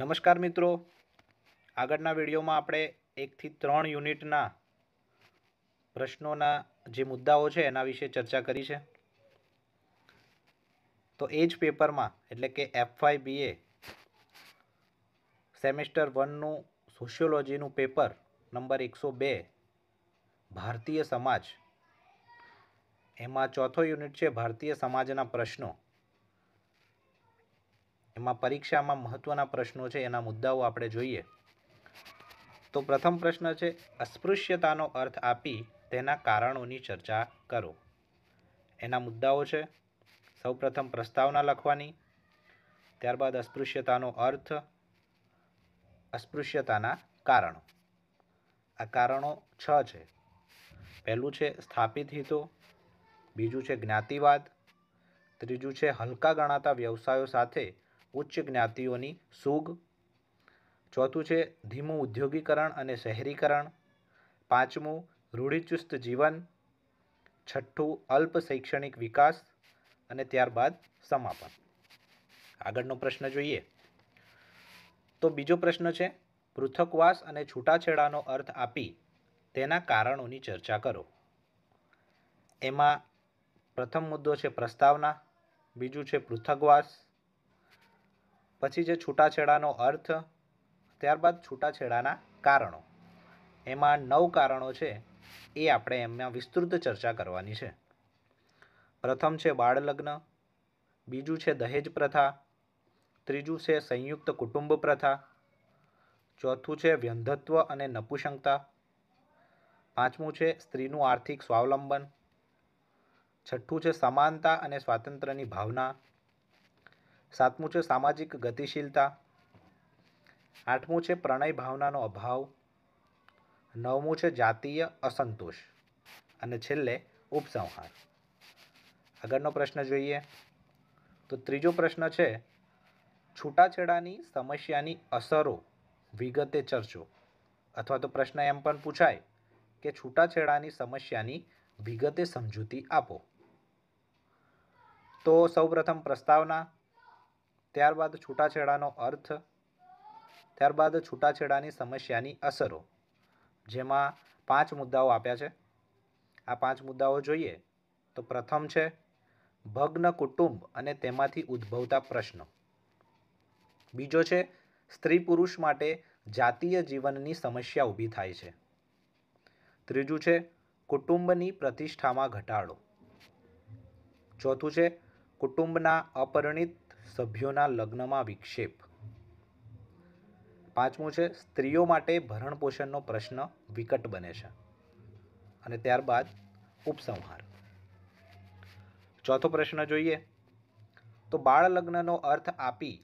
નમસ્કાર મિત્રો આગળના વિડીયોમાં આપણે એકથી ત્રણ યુનિટના પ્રશ્નોના જે મુદ્દાઓ છે એના વિશે ચર્ચા કરી છે તો એ જ પેપરમાં એટલે કે F Y B A semester વનનું સોશિયોલોજીનું પેપર નંબર એકસો બે ભારતીય સમાજ એમાં ચોથો યુનિટ છે ભારતીય સમાજના પ્રશ્નો એમાં પરીક્ષામાં મહત્ત્વના પ્રશ્નો છે એના મુદ્દાઓ આપણે જોઈએ તો પ્રથમ પ્રશ્ન છે અસ્પૃશ્યતાનો અર્થ આપી તેના કારણોની ચર્ચા કરો એના મુદ્દાઓ છે સૌપ્રથમ પ્રસ્તાવના લખવાની ત્યારબાદ અસ્પૃશ્યતાનો અર્થ અસ્પૃશ્યતાના કારણો આ કારણો છ છે પહેલું છે સ્થાપિત હિતો બીજું છે જ્ઞાતિવાદ ત્રીજું છે હલકા ગણાતા વ્યવસાયો સાથે ઉચ્ચ જ્ઞાતિઓની સૂગ ચોથું છે ધીમું ઉદ્યોગીકરણ અને શહેરીકરણ પાંચમું રૂઢિચુસ્ત જીવન છઠ્ઠું અલ્પ શૈક્ષણિક વિકાસ અને ત્યારબાદ સમાપન આગળનો પ્રશ્ન જોઈએ તો બીજો પ્રશ્ન છે પૃથકવાસ અને છૂટાછેડાનો અર્થ આપી તેના કારણોની ચર્ચા કરો એમાં પ્રથમ મુદ્દો છે પ્રસ્તાવના બીજું છે પૃથકવાસ પછી જે છૂટાછેડાનો અર્થ ત્યારબાદ છૂટાછેડાના કારણો એમાં નવ કારણો છે એ આપણે એમના વિસ્તૃત ચર્ચા કરવાની છે પ્રથમ છે બાળલગ્ન બીજું છે દહેજ પ્રથા ત્રીજું છે સંયુક્ત કુટુંબ પ્રથા ચોથું છે વ્યંધત્વ અને નપુશંકતા પાંચમું છે સ્ત્રીનું આર્થિક સ્વાવલંબન છઠ્ઠું છે સમાનતા અને સ્વાતંત્ર્યની ભાવના સાતમું છે સામાજિક ગતિશીલતા આઠમું છે પ્રણય ભાવનાનો અભાવ નવમું છે જાતીય અસંતોષ અને છેલ્લે ઉપસંહાર આગળનો પ્રશ્ન જોઈએ તો ત્રીજો પ્રશ્ન છે છૂટાછેડાની સમસ્યાની અસરો વિગતે ચર્ચો અથવા તો પ્રશ્ન એમ પણ પૂછાય કે છૂટાછેડાની સમસ્યાની વિગતે સમજૂતી આપો તો સૌપ્રથમ પ્રસ્તાવના ત્યારબાદ છૂટાછેડાનો અર્થ ત્યારબાદ છૂટાછેડાની સમસ્યાની અસરો જેમાં પાંચ મુદ્દાઓ આપ્યા છે આ પાંચ મુદ્દાઓ જોઈએ તો પ્રથમ છે ભગ્ન કુટુંબ અને તેમાંથી ઉદ્ભવતા પ્રશ્નો બીજો છે સ્ત્રી પુરુષ માટે જાતીય જીવનની સમસ્યા ઊભી થાય છે ત્રીજું છે કુટુંબની પ્રતિષ્ઠામાં ઘટાડો ચોથું છે કુટુંબના અપરિણિત સભ્યોના લગ્નમાં વિક્ષેપ પાંચમું છે સ્ત્રીઓ માટે ભરણપોષણનો પ્રશ્ન વિકટ બને છે અને ત્યારબાદ ઉપસંહાર ચોથો પ્રશ્ન જોઈએ તો બાળ લગ્નનો અર્થ આપી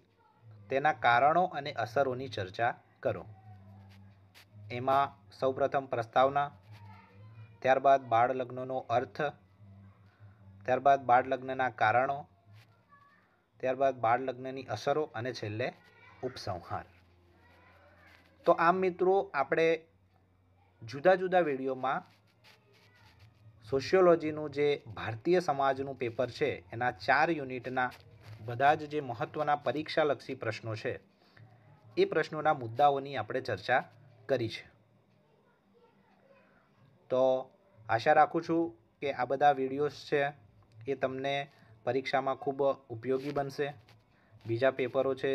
તેના કારણો અને અસરોની ચર્ચા કરો એમાં સૌપ્રથમ પ્રસ્તાવના ત્યારબાદ બાળ લગ્નનો અર્થ ત્યારબાદ બાળ લગ્નના કારણો ત્યારબાદ બાળ લગ્નની અસરો અને છેલ્લે ઉપસંહાર તો આમ મિત્રો આપણે જુદા જુદા વિડીયોમાં સોશિયોલોજીનું જે ભારતીય સમાજનું પેપર છે એના ચાર યુનિટના બધા જ જે મહત્ત્વના પરીક્ષાલક્ષી પ્રશ્નો છે એ પ્રશ્નોના મુદ્દાઓની આપણે ચર્ચા કરી છે તો આશા રાખું છું કે આ બધા વિડીયોઝ છે એ તમને પરીક્ષામાં ખૂબ ઉપયોગી બનશે બીજા પેપરો છે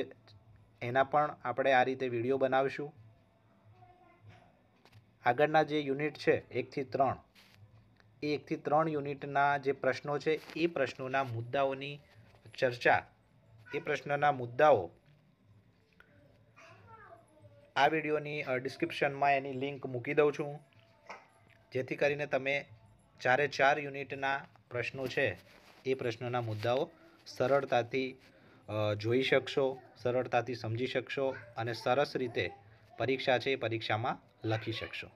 એના પણ આપણે આ રીતે વિડીયો બનાવીશું આગળના જે યુનિટ છે એકથી ત્રણ એ એકથી ત્રણ યુનિટના જે પ્રશ્નો છે એ પ્રશ્નોના મુદ્દાઓની ચર્ચા એ પ્રશ્નોના મુદ્દાઓ આ વિડીયોની ડિસ્ક્રિપ્શનમાં એની લિંક મૂકી દઉં છું જેથી કરીને તમે ચારે ચાર યુનિટના પ્રશ્નો છે એ પ્રશ્નના મુદ્દાઓ સરળતાથી જોઈ શકશો સરળતાથી સમજી શકશો અને સરસ રીતે પરીક્ષા છે એ પરીક્ષામાં લખી શકશો